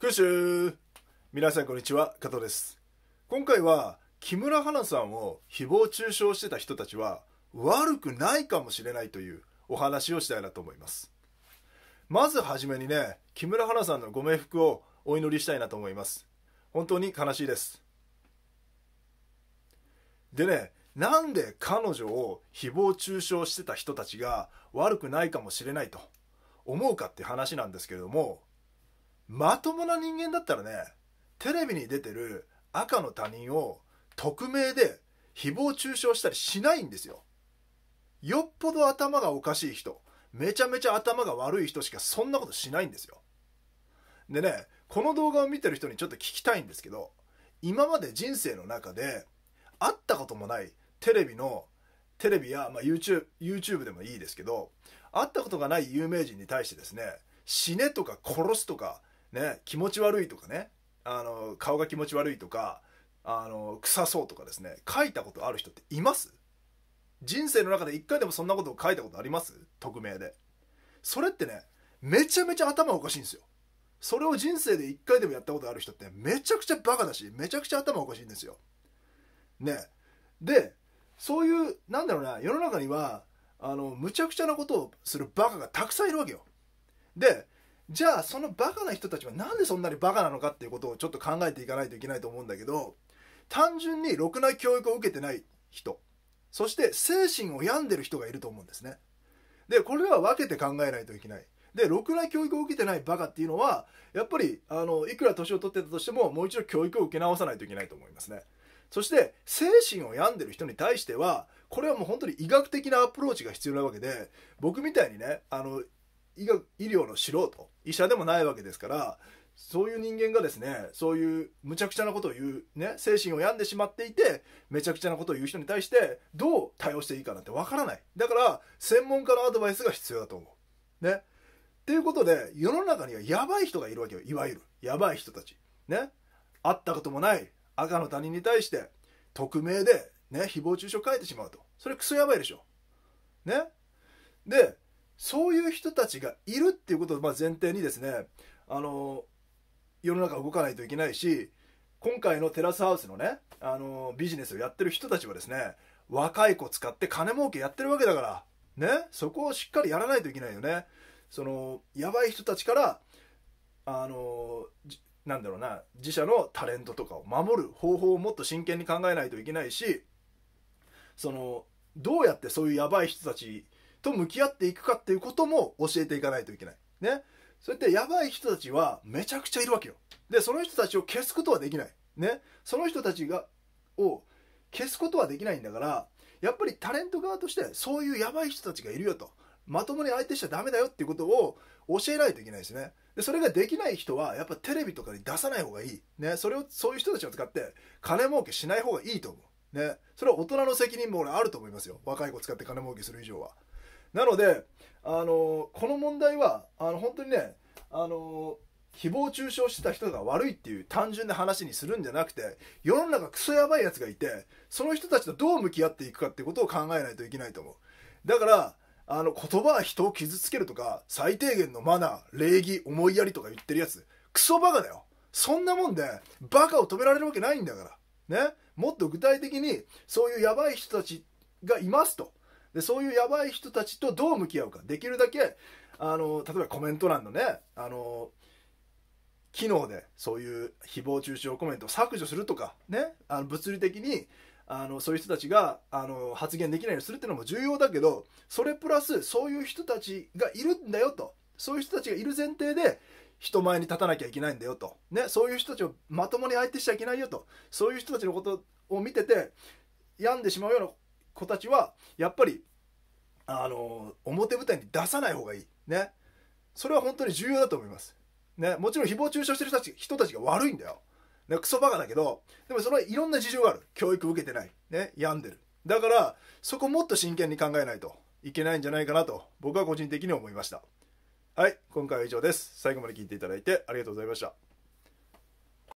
クシュ皆さんこんにちは加藤です今回は木村花さんを誹謗中傷してた人たちは悪くないかもしれないというお話をしたいなと思いますまずはじめにね木村花さんのご冥福をお祈りしたいなと思います本当に悲しいですでねなんで彼女を誹謗中傷してた人たちが悪くないかもしれないと思うかって話なんですけれどもまともな人間だったらねテレビに出てる赤の他人を匿名で誹謗中傷したりしないんですよよっぽど頭がおかしい人めちゃめちゃ頭が悪い人しかそんなことしないんですよでねこの動画を見てる人にちょっと聞きたいんですけど今まで人生の中で会ったこともないテレビのテレビや、まあ、YouTube, YouTube でもいいですけど会ったことがない有名人に対してですね死ねとか殺すとかね、気持ち悪いとかねあの顔が気持ち悪いとかあの臭そうとかですね書いたことある人っています人生の中で一回でもそんなことを書いたことあります匿名でそれってねめちゃめちゃ頭おかしいんですよそれを人生で一回でもやったことある人ってめちゃくちゃバカだしめちゃくちゃ頭おかしいんですよねでそういうなんだろうな世の中にはあのむちゃくちゃなことをするバカがたくさんいるわけよでじゃあそのバカな人たちはなんでそんなにバカなのかっていうことをちょっと考えていかないといけないと思うんだけど単純にろくな教育を受けてない人そして精神を病んでる人がいると思うんですねでこれは分けて考えないといけないでろくな教育を受けてないバカっていうのはやっぱりあのいくら年を取ってたとしてももう一度教育を受け直さないといけないと思いますねそして精神を病んでる人に対してはこれはもう本当に医学的なアプローチが必要なわけで僕みたいにねあの医学医療の素人医者でもないわけですからそういう人間がですねそういうむちゃくちゃなことを言う、ね、精神を病んでしまっていてめちゃくちゃなことを言う人に対してどう対応していいかなんてわからないだから専門家のアドバイスが必要だと思う。ね、っていうことで世の中にはやばい人がいるわけよいわゆるやばい人たち。ね、会ったこともない赤の他人に対して匿名で、ね、誹謗中傷書いてしまうとそれクソやばいでしょ。ね、でそういう人たちがいるっていうことをま前提にですねあの世の中動かないといけないし今回のテラスハウスのねあのビジネスをやってる人たちはですね若い子使って金儲けやってるわけだからねそこをしっかりやらないといけないよねそのやばい人たちからあのなんだろうな自社のタレントとかを守る方法をもっと真剣に考えないといけないしそのどうやってそういうやばい人たちと向き合っていくかっていうことも教えていかないといけない。ね。そうやってやばい人たちはめちゃくちゃいるわけよ。で、その人たちを消すことはできない。ね。その人たちが、を消すことはできないんだから、やっぱりタレント側としてそういうやばい人たちがいるよと。まともに相手しちゃダメだよっていうことを教えないといけないですね。で、それができない人はやっぱテレビとかに出さない方がいい。ね。それを、そういう人たちを使って金儲けしない方がいいと思う。ね。それは大人の責任も俺あると思いますよ。若い子使って金儲けする以上は。なのであのこの問題はあの本当にねあの誹謗中傷してた人が悪いっていう単純な話にするんじゃなくて世の中クソやばいやつがいてその人たちとどう向き合っていくかってことを考えないといけないと思うだからあの言葉は人を傷つけるとか最低限のマナー礼儀思いやりとか言ってるやつクソバカだよそんなもんでバカを止められるわけないんだからねもっと具体的にそういうやばい人たちがいますとでそういうやばい人たちとどう向き合うかできるだけあの例えばコメント欄のねあの機能でそういう誹謗中傷コメントを削除するとかねあの物理的にあのそういう人たちがあの発言できないようにするっていうのも重要だけどそれプラスそういう人たちがいるんだよとそういう人たちがいる前提で人前に立たなきゃいけないんだよと、ね、そういう人たちをまともに相手しちゃいけないよとそういう人たちのことを見てて病んでしまうような子たちは、やっぱり、あの、表舞台に出さない方がいい。ね。それは本当に重要だと思います。ね。もちろん誹謗中傷してる人たち人たちが悪いんだよ。ね、クソバカだけど、でもそのいろんな事情がある。教育受けてない。ね。病んでる。だから、そこもっと真剣に考えないといけないんじゃないかなと、僕は個人的に思いました。はい、今回は以上です。最後まで聞いていただいてありがとうございました。